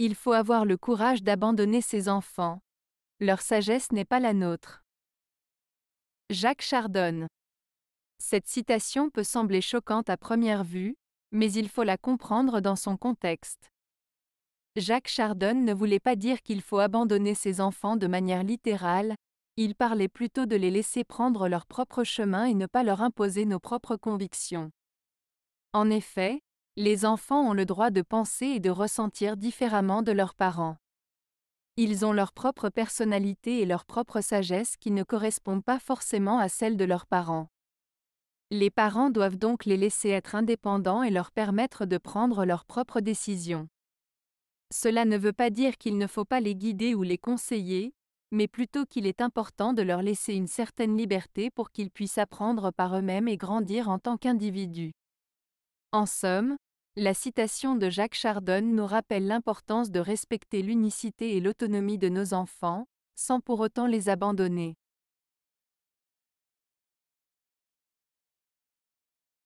Il faut avoir le courage d'abandonner ses enfants. Leur sagesse n'est pas la nôtre. Jacques Chardonne. Cette citation peut sembler choquante à première vue, mais il faut la comprendre dans son contexte. Jacques Chardonne ne voulait pas dire qu'il faut abandonner ses enfants de manière littérale, il parlait plutôt de les laisser prendre leur propre chemin et ne pas leur imposer nos propres convictions. En effet, les enfants ont le droit de penser et de ressentir différemment de leurs parents. Ils ont leur propre personnalité et leur propre sagesse qui ne correspondent pas forcément à celle de leurs parents. Les parents doivent donc les laisser être indépendants et leur permettre de prendre leurs propres décisions. Cela ne veut pas dire qu'il ne faut pas les guider ou les conseiller, mais plutôt qu'il est important de leur laisser une certaine liberté pour qu'ils puissent apprendre par eux-mêmes et grandir en tant qu'individus. En somme, la citation de Jacques Chardonne nous rappelle l'importance de respecter l'unicité et l'autonomie de nos enfants, sans pour autant les abandonner.